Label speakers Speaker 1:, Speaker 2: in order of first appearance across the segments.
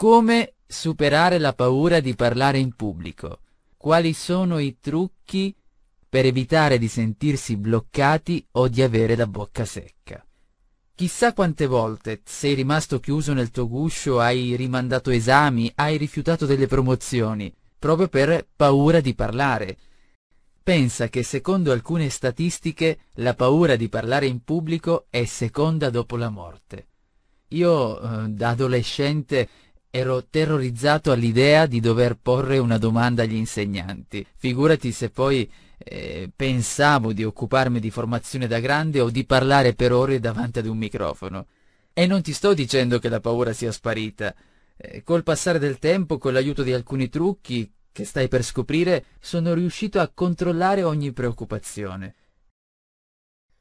Speaker 1: Come superare la paura di parlare in pubblico? Quali sono i trucchi per evitare di sentirsi bloccati o di avere la bocca secca? Chissà quante volte sei rimasto chiuso nel tuo guscio, hai rimandato esami, hai rifiutato delle promozioni, proprio per paura di parlare. Pensa che secondo alcune statistiche la paura di parlare in pubblico è seconda dopo la morte. Io, eh, da adolescente, Ero terrorizzato all'idea di dover porre una domanda agli insegnanti. Figurati se poi eh, pensavo di occuparmi di formazione da grande o di parlare per ore davanti ad un microfono. E non ti sto dicendo che la paura sia sparita. Eh, col passare del tempo, con l'aiuto di alcuni trucchi che stai per scoprire, sono riuscito a controllare ogni preoccupazione.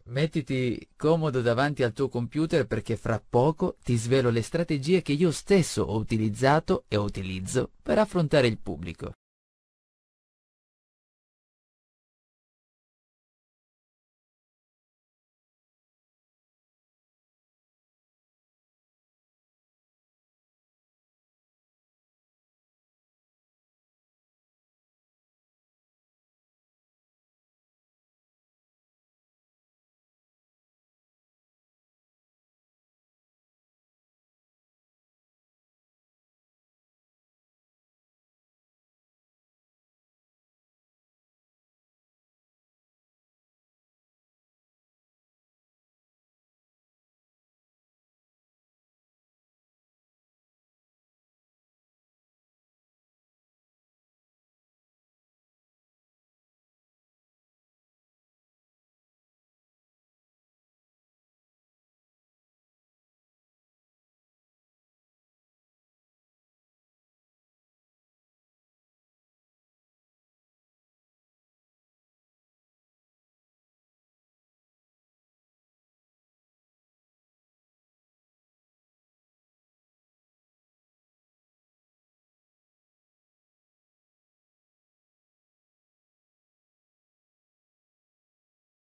Speaker 1: Mettiti comodo davanti al tuo computer perché fra poco ti svelo le strategie che io stesso ho utilizzato e utilizzo per affrontare il pubblico.